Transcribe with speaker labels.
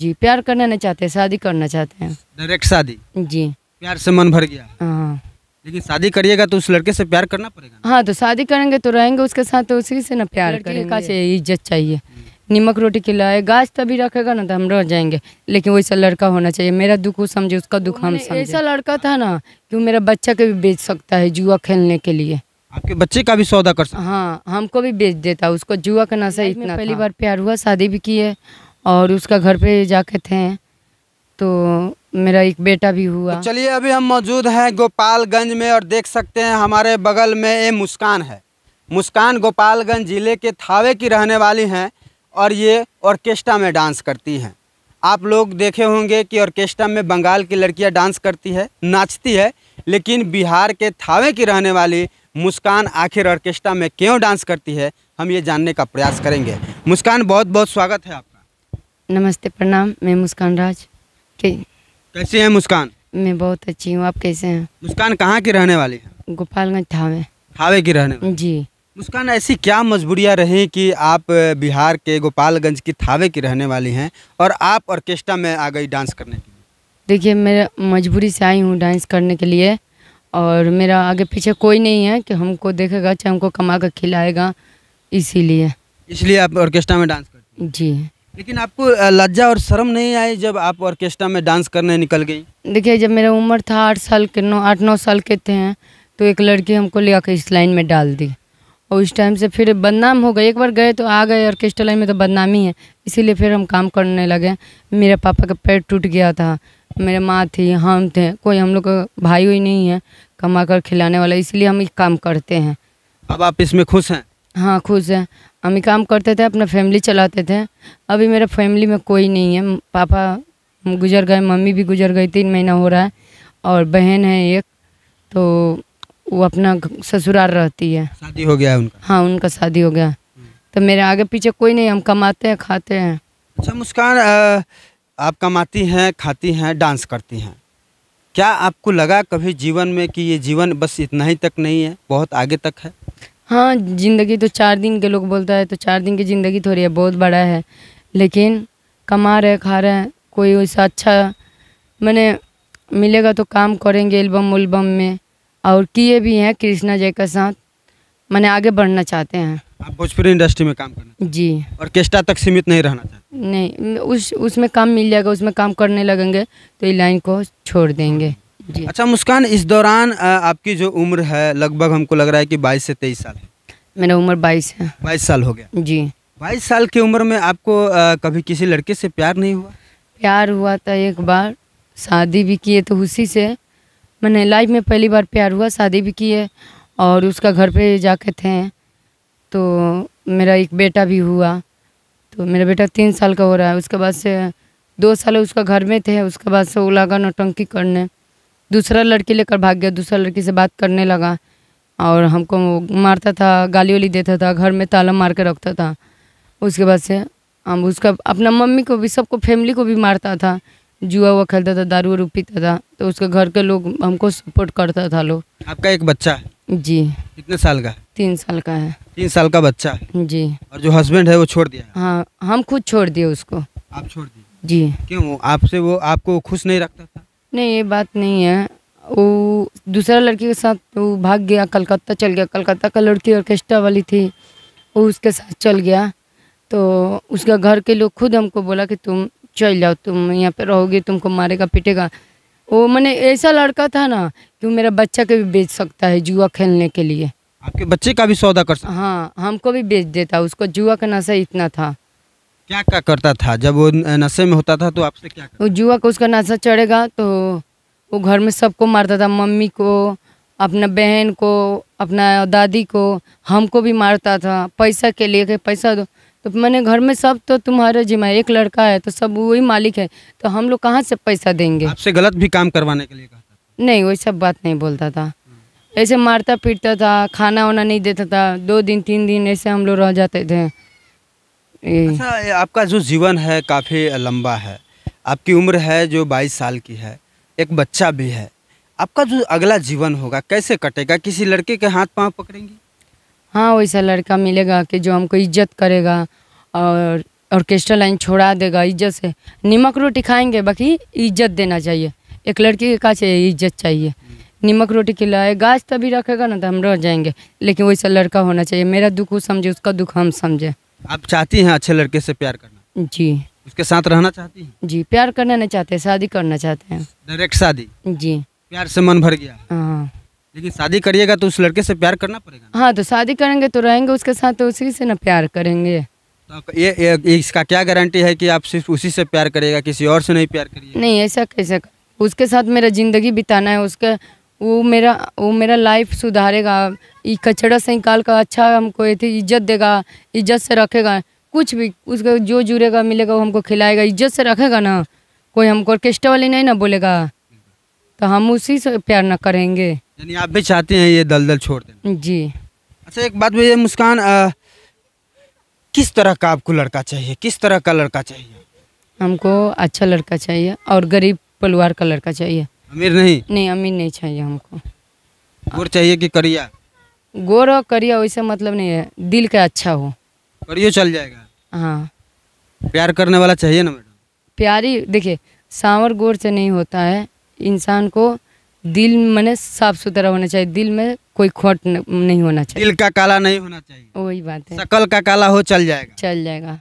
Speaker 1: जी प्यार करना नहीं चाहते शादी करना चाहते हैं
Speaker 2: डायरेक्ट शादी जी प्यार से मन भर गया हाँ, हाँ। लेकिन शादी करिएगा तो उस लड़के से प्यार करना
Speaker 1: पड़ेगा हाँ तो शादी करेंगे तो रहेंगे उसके साथ तो उसी से ना प्यार करेंगे इज्जत चाहिए हम्म। नमक रोटी खिलाए गाज तभी रखेगा ना तो हम रह जाएंगे लेकिन वैसा लड़का होना चाहिए मेरा दुख वो समझे उसका दुख हम समझे ऐसा लड़का था ना कि मेरा बच्चा को भी बेच सकता है जुआ खेलने के लिए
Speaker 2: आपके बच्चे का भी सौदा कर सकता
Speaker 1: हाँ हमको भी बेच देता उसको जुआ का नशा इतना पहली बार प्यार हुआ शादी भी की है और उसका घर पे जाके थे तो मेरा एक बेटा भी हुआ तो
Speaker 2: चलिए अभी हम मौजूद हैं गोपालगंज में और देख सकते हैं हमारे बगल में ये मुस्कान है मुस्कान गोपालगंज ज़िले के थावे की रहने वाली हैं और ये ऑर्केस्ट्रा में डांस करती हैं आप लोग देखे होंगे कि ऑर्केस्ट्रा में बंगाल की लड़कियां डांस करती है नाचती है लेकिन बिहार के थावे की रहने वाली मुस्कान आखिर ऑर्केस्ट्रा में क्यों डांस करती है हम ये जानने का प्रयास करेंगे मुस्कान बहुत बहुत स्वागत है आप
Speaker 1: नमस्ते प्रणाम मैं मुस्कान राज के
Speaker 2: कैसे हैं मुस्कान
Speaker 1: मैं बहुत अच्छी हूँ आप कैसे हैं
Speaker 2: मुस्कान कहाँ की रहने वाली है गोपालगंज थावे थावे की रहने वाली जी मुस्कान ऐसी क्या मजबूरियाँ रहीं कि आप बिहार के गोपालगंज की थावे की रहने वाली हैं और आप ऑर्केस्ट्रा में आ गई डांस करने के लिए
Speaker 1: देखिए मैं मजबूरी से आई हूँ डांस करने के लिए और मेरा आगे पीछे कोई नहीं है कि हमको देखेगा चाहे हमको कमा कर खिलाएगा इसीलिए
Speaker 2: इसलिए आप ऑर्केस्ट्रा में डांस करती जी लेकिन आपको लज्जा और शर्म नहीं आई जब आप ऑर्केस्ट्रा में डांस करने निकल गई
Speaker 1: देखिए जब मेरा उम्र था आठ साल के नौ आठ नौ साल के थे तो एक लड़की हमको ले आकर इस लाइन में डाल दी और उस टाइम से फिर बदनाम हो गए एक बार गए तो आ गए ऑर्केस्ट्रा लाइन में तो बदनामी है इसीलिए फिर हम काम करने लगे मेरे पापा का पैर टूट गया था मेरे माँ थी हम थे कोई हम लोग का भाई हुई नहीं है कमा कर खिलाने वाला इसलिए हम काम करते हैं
Speaker 2: अब आप इसमें खुश हैं
Speaker 1: हाँ खुश हैं हम ही काम करते थे अपना फैमिली चलाते थे अभी मेरा फैमिली में कोई नहीं है पापा गुजर गए मम्मी भी गुजर गई तीन महीना हो रहा है और बहन है एक तो वो अपना ससुराल रहती है
Speaker 2: शादी हो गया उनका
Speaker 1: हाँ उनका शादी हो गया तो मेरे आगे पीछे कोई नहीं हम कमाते हैं खाते हैं
Speaker 2: अच्छा मुस्कान आप कमाती हैं खाती हैं डांस करती हैं क्या आपको लगा कभी जीवन में कि ये जीवन बस इतना ही तक नहीं है बहुत आगे तक है
Speaker 1: हाँ ज़िंदगी तो चार दिन के लोग बोलता है तो चार दिन की ज़िंदगी थोड़ी है बहुत बड़ा है लेकिन कमा रहे खा रहे हैं कोई वैसा अच्छा मैंने मिलेगा तो काम करेंगे एल्बम उल्बम में और किए भी हैं कृष्णा जय के साथ मैंने आगे बढ़ना चाहते हैं
Speaker 2: आप भोजपुरी इंडस्ट्री में काम करना जी ऑर्केस्ट्रा तक सीमित नहीं रहना
Speaker 1: चाहते नहीं उस उसमें काम मिल जाएगा उसमें काम करने लगेंगे तो ये लाइन को छोड़ देंगे
Speaker 2: जी अच्छा मुस्कान इस दौरान आपकी जो उम्र है लगभग हमको लग रहा है कि बाईस से तेईस साल है
Speaker 1: मेरा उम्र बाईस है
Speaker 2: बाईस साल हो गया जी बाईस साल की उम्र में आपको आ, कभी किसी लड़के से प्यार नहीं हुआ
Speaker 1: प्यार हुआ था एक बार शादी भी किए तो उसी से मैंने लाइफ में पहली बार प्यार हुआ शादी भी किए और उसका घर पर जाके थे तो मेरा एक बेटा भी हुआ तो मेरा बेटा तीन साल का हो रहा है उसके बाद से दो साल उसका घर में थे उसके बाद से वो लगा नौटंकी करने दूसरा लड़की लेकर भाग गया दूसरा लड़की से बात करने लगा और हमको मारता था गाली वाली देता था घर में ताला मार के रखता था उसके बाद से हम उसका अपना मम्मी को भी सबको फैमिली को भी मारता था जुआ हुआ खेलता था दारू वारू पीता था तो उसके घर के लोग हमको सपोर्ट करता था लोग
Speaker 2: आपका एक बच्चा जी कितने साल का
Speaker 1: तीन साल का है
Speaker 2: तीन साल का बच्चा जी और जो हस्बैंड है वो छोड़ दिया
Speaker 1: हाँ हम खुद छोड़ दिए उसको
Speaker 2: आप छोड़ दिए जी क्यों आपसे वो आपको खुश नहीं रखता था
Speaker 1: नहीं ये बात नहीं है वो दूसरा लड़की के साथ वो भाग गया कलकत्ता चल गया कलकत्ता का लड़की ऑर्केस्ट्रा वाली थी वो उसके साथ चल गया तो उसका घर के लोग खुद हमको बोला कि तुम चल जाओ तुम यहाँ पे रहोगे तुमको मारेगा पिटेगा वो मैंने ऐसा लड़का था ना कि मेरा बच्चा के भी बेच सकता है जुआ खेलने के लिए
Speaker 2: आपके बच्चे का भी सौदा कर सकता हाँ
Speaker 1: हमको भी बेच देता उसको जुआ का नशा इतना था
Speaker 2: क्या क्या करता था जब वो नशे में होता था तो आपसे क्या
Speaker 1: वो जुआ को उसका नशा चढ़ेगा तो वो घर में सबको मारता था मम्मी को अपना बहन को अपना दादी को हमको भी मारता था पैसा के लिए के पैसा दो तो मैंने घर में सब तो तुम्हारा जिम्मा एक लड़का है तो सब वही मालिक है तो हम लोग कहाँ से पैसा देंगे
Speaker 2: आपसे गलत भी काम करवाने के लिए कहा
Speaker 1: नहीं वही सब बात नहीं बोलता था ऐसे मारता पीटता था खाना वाना नहीं देता था दो दिन तीन दिन ऐसे हम लोग रह जाते थे
Speaker 2: हम्म। अच्छा आपका जो जीवन है काफ़ी लंबा है आपकी उम्र है जो बाईस साल की है एक बच्चा भी है आपका जो अगला जीवन होगा कैसे कटेगा किसी लड़के के हाथ पांव पकड़ेंगी
Speaker 1: हाँ वैसा लड़का मिलेगा कि जो हमको इज्जत करेगा और ऑर्केस्ट्रा लाइन छोड़ा देगा इज्जत से नमक रोटी खाएंगे बाकी इज्जत देना चाहिए एक लड़की के का चाहिए इज्जत चाहिए नमक रोटी खिलाए गाछ तभी रखेगा ना तो हम रह जाएंगे लेकिन वैसा लड़का होना चाहिए मेरा दुख वो समझे उसका दुख हम समझें
Speaker 2: आप चाहती हैं अच्छे लड़के से प्यार करना जी उसके साथ रहना चाहती हैं
Speaker 1: जी प्यार करना नहीं चाहते शादी करना चाहते हैं
Speaker 2: डायरेक्ट शादी जी प्यार से मन भर गया हाँ। लेकिन शादी करिएगा तो उस लड़के से प्यार करना
Speaker 1: पड़ेगा हाँ तो शादी करेंगे तो रहेंगे उसके साथ तो उसी से ना प्यार करेंगे तो
Speaker 2: ये, ये इसका क्या गारंटी है कि आप सिर्फ उसी से प्यार करेगा किसी और से नहीं प्यार करिएगा
Speaker 1: नहीं ऐसा कैसे उसके साथ मेरा ज़िंदगी बिताना है उसके वो मेरा वो मेरा लाइफ सुधारेगा ये कचरा से निकाल कर अच्छा हमको इज्जत देगा इज्जत से रखेगा कुछ भी उसका जो जुड़ेगा मिलेगा वो हमको खिलाएगा इज्जत से रखेगा ना कोई हमको ऑर्केस्ट्रा वाले नहीं ना बोलेगा तो हम उसी से प्यार ना करेंगे
Speaker 2: यानी आप भी चाहते हैं ये दलदल छोड़ दें जी अच्छा एक बात भैया मुस्कान आ, किस तरह का आपको लड़का चाहिए किस तरह का लड़का चाहिए हमको अच्छा
Speaker 1: लड़का चाहिए और गरीब परिवार का लड़का चाहिए अमीर नहीं नहीं अमीर नहीं चाहिए हमको
Speaker 2: गोर चाहिए कि करिया
Speaker 1: गोर और करिया वैसे मतलब नहीं है दिल का अच्छा हो
Speaker 2: करियो चल जाएगा हाँ प्यार करने वाला चाहिए ना मैडम
Speaker 1: प्यारी देखिए सांवर गोर से नहीं होता है इंसान को दिल मैंने साफ सुथरा होना चाहिए दिल में कोई खोट नहीं होना चाहिए दिल का काला नहीं होना चाहिए वही बात है सकल का काला हो चल जाएगा चल जाएगा